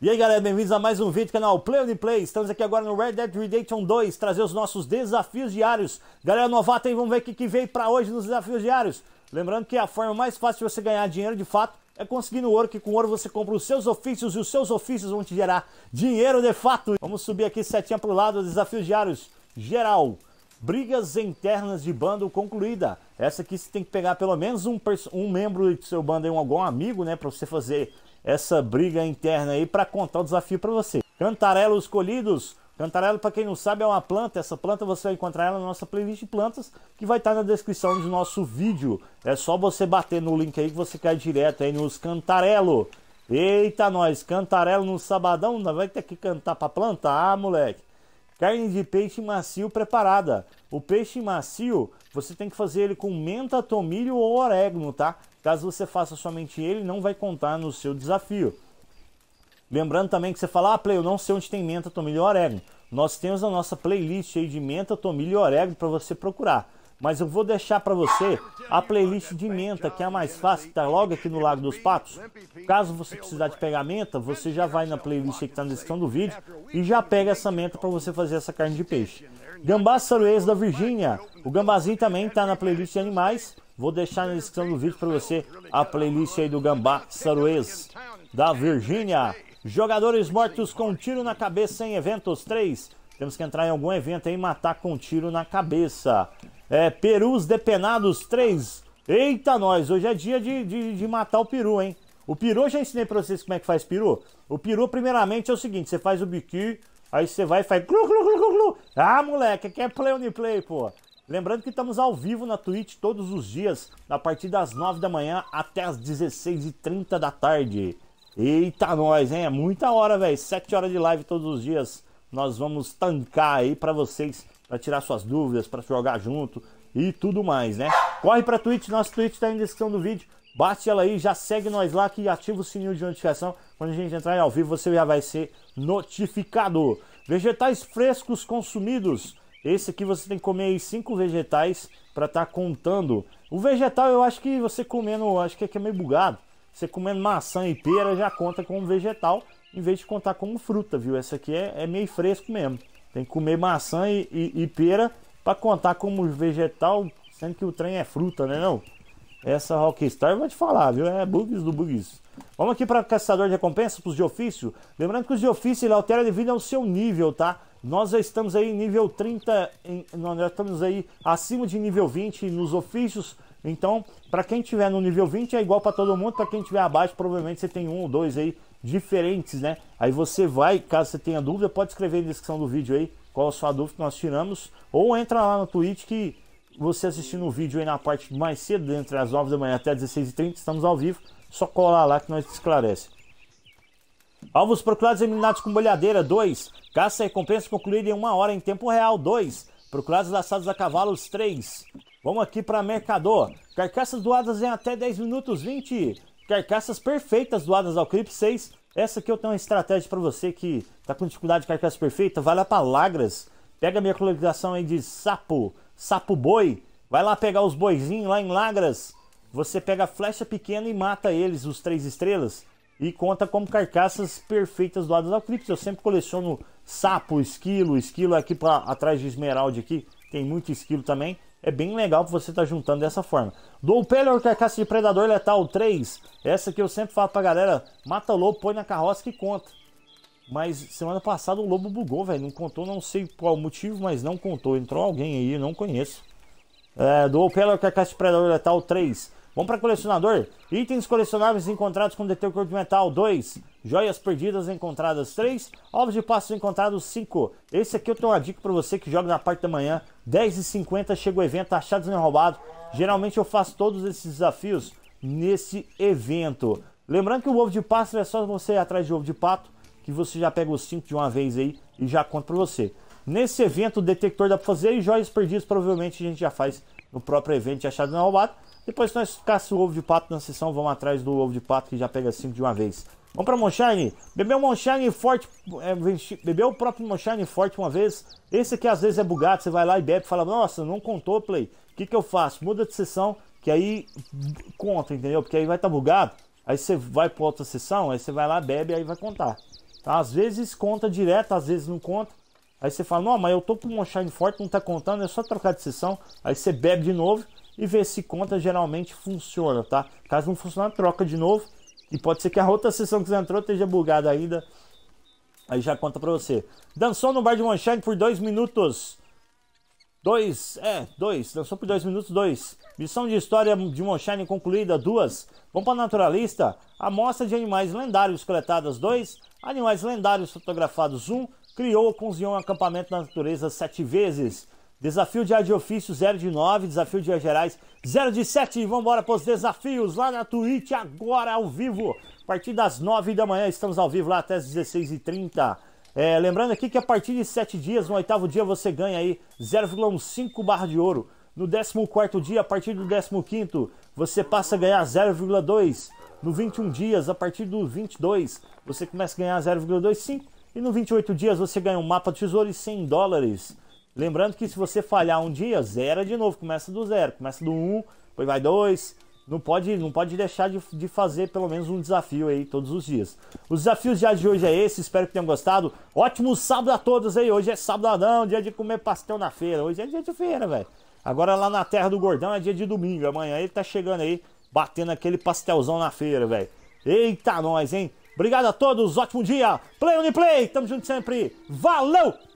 E aí galera, bem-vindos a mais um vídeo do canal Play on Play. Estamos aqui agora no Red Dead Redemption 2, trazer os nossos desafios diários. Galera novata aí, vamos ver o que, que veio para hoje nos desafios diários. Lembrando que a forma mais fácil de você ganhar dinheiro de fato é conseguir no ouro, que com ouro você compra os seus ofícios e os seus ofícios vão te gerar dinheiro de fato. Vamos subir aqui setinha para o lado, desafios diários, geral. Brigas internas de bando concluída. Essa aqui você tem que pegar pelo menos um, um membro do seu bando, um, algum amigo, né? Para você fazer essa briga interna aí para contar o desafio para você. Cantarelos colhidos, Cantarelo, para quem não sabe, é uma planta. Essa planta você vai encontrar ela na nossa playlist de plantas, que vai estar tá na descrição do nosso vídeo. É só você bater no link aí que você cai direto aí nos Cantarelo. Eita nós, Cantarelo no sabadão, vai ter que cantar para planta? Ah, moleque. Carne de peixe macio preparada. O peixe macio, você tem que fazer ele com menta, tomilho ou orégano, tá? Caso você faça somente ele, não vai contar no seu desafio. Lembrando também que você fala, ah, Play, eu não sei onde tem menta, tomilho e orégano. Nós temos a nossa playlist aí de menta, tomilho e orégano para você procurar. Mas eu vou deixar para você a playlist de menta, que é a mais fácil, que está logo aqui no Lago dos Patos. Caso você precisar de pegar menta, você já vai na playlist que está na descrição do vídeo e já pega essa menta para você fazer essa carne de peixe. Gambá saruês da Virgínia. O gambazinho também está na playlist de animais. Vou deixar na descrição do vídeo para você a playlist aí do gambá saruês da Virgínia. Jogadores mortos com tiro na cabeça em eventos 3. Temos que entrar em algum evento e matar com tiro na cabeça. É, perus depenados 3. Eita, nós! Hoje é dia de, de, de matar o peru, hein? O peru, eu já ensinei pra vocês como é que faz peru. O peru, primeiramente, é o seguinte: você faz o biqui, aí você vai e faz. clu, clu, clu, clu. Ah, moleque, aqui é play on play, pô. Lembrando que estamos ao vivo na Twitch todos os dias, a partir das 9 da manhã até as 16h30 da tarde. Eita, nós, hein? É muita hora, velho. Sete horas de live todos os dias. Nós vamos tancar aí para vocês, para tirar suas dúvidas, para jogar junto e tudo mais, né? Corre pra Twitch, nosso Twitch tá aí na descrição do vídeo. Bate ela aí, já segue nós lá que ativa o sininho de notificação. Quando a gente entrar ao vivo, você já vai ser notificado. Vegetais frescos consumidos. Esse aqui você tem que comer aí 5 vegetais para estar tá contando. O vegetal eu acho que você comendo, acho que aqui é, é meio bugado. Você comendo maçã e pera já conta como vegetal, em vez de contar como fruta, viu? Essa aqui é, é meio fresco mesmo. Tem que comer maçã e, e, e pera para contar como vegetal, sendo que o trem é fruta, né não? Essa Rockstar eu vou te falar, viu? É bugs do bugs. Vamos aqui para caçador de recompensa, para os de ofício. Lembrando que os de ofício ele altera devido é ao seu nível, tá? Nós já estamos aí nível 30, em, nós já estamos aí acima de nível 20 nos ofícios. Então, para quem tiver no nível 20 é igual para todo mundo, para quem tiver abaixo, provavelmente você tem um ou dois aí diferentes, né? Aí você vai, caso você tenha dúvida, pode escrever na descrição do vídeo aí qual a sua dúvida que nós tiramos, ou entra lá no Twitch que você assistindo o vídeo aí na parte mais cedo, entre as 9 da manhã até as 16h30, estamos ao vivo, só colar lá que nós te esclarece. Alvos procurados eliminados com bolhadeira, 2. Caça e recompensa concluída em uma hora em tempo real, 2. Procurados laçados a cavalos, 3. Vamos aqui para Mercador. Carcaças doadas em até 10 minutos 20. Carcaças perfeitas doadas ao Crip 6. Essa aqui eu tenho uma estratégia para você que está com dificuldade de carcaça perfeita. Vai lá para Lagras. Pega a minha colocação aí de sapo, sapo boi. Vai lá pegar os boizinhos lá em Lagras. Você pega a flecha pequena e mata eles, os três estrelas. E conta como carcaças perfeitas doadas ao Crips. Eu sempre coleciono sapo, esquilo. Esquilo aqui pra, atrás de esmeralda aqui. Tem muito esquilo também é bem legal você estar tá juntando dessa forma. Dompelor, carcaça é de predador letal 3. Essa que eu sempre falo pra galera, mata lobo, põe na carroça que conta. Mas semana passada o lobo bugou, velho. Não contou, não sei qual motivo, mas não contou. Entrou alguém aí, não conheço. É, Dompelor, carcaça é de predador letal 3. Vamos para colecionador. Itens colecionáveis encontrados com detetor de metal 2. Joias perdidas encontradas 3. Ovos de passos encontrados 5. Esse aqui eu tenho uma dica para você que joga na parte da manhã. 10h50 chega o evento Achados Não Roubados. Geralmente eu faço todos esses desafios nesse evento. Lembrando que o ovo de pássaro é só você ir atrás de ovo de pato. Que você já pega os 5 de uma vez aí e já conta para você. Nesse evento o detector dá para fazer e joias perdidas provavelmente a gente já faz no próprio evento de Achados Não Roubados. Depois nós caça o ovo de pato na sessão, vamos atrás do ovo de pato que já pega 5 de uma vez. Vamos pra Monshine. Bebeu Monshine forte. É, bebeu o próprio Monshine forte uma vez. Esse aqui às vezes é bugado. Você vai lá e bebe e fala: Nossa, não contou, Play. O que, que eu faço? Muda de sessão, que aí conta, entendeu? Porque aí vai estar tá bugado. Aí você vai pra outra sessão, aí você vai lá, bebe, aí vai contar. Tá? Às vezes conta direto, às vezes não conta. Aí você fala: Não, mas eu tô com Monshine forte, não tá contando, é só trocar de sessão. Aí você bebe de novo e ver se conta geralmente funciona, tá? Caso não funcionar, troca de novo. E pode ser que a outra sessão que você entrou esteja bugada ainda. Aí já conta pra você. Dançou no bar de Monshine por dois minutos. Dois, é, dois. Dançou por dois minutos, dois. Missão de história de Monshine concluída, duas. Vamos pra naturalista. Amostra de animais lendários coletadas, dois. Animais lendários fotografados, um. Criou ou cozinhou um acampamento na natureza sete vezes. Desafio de ar de ofício 0 de 9, desafio de Minas Gerais 0 de 7. Vamos embora para os desafios lá na Twitch agora ao vivo. A partir das 9 da manhã estamos ao vivo lá até as 16h30. É, lembrando aqui que a partir de 7 dias, no oitavo dia você ganha aí 0,15 barra de ouro. No 14 dia, a partir do 15 você passa a ganhar 0,2. No 21 dias, a partir do 22, você começa a ganhar 0,25. E no 28 dias você ganha um mapa de tesouro e 100 dólares. Lembrando que se você falhar um dia, zera de novo, começa do zero, começa do um, depois vai dois. Não pode, não pode deixar de, de fazer pelo menos um desafio aí todos os dias. Os desafios já de hoje é esse, espero que tenham gostado. Ótimo sábado a todos aí. Hoje é sábado, dia de comer pastel na feira. Hoje é dia de feira, velho. Agora lá na terra do gordão é dia de domingo. Amanhã ele tá chegando aí, batendo aquele pastelzão na feira, velho. Eita, nós, hein? Obrigado a todos, ótimo dia. Play on play, tamo junto sempre. Valeu!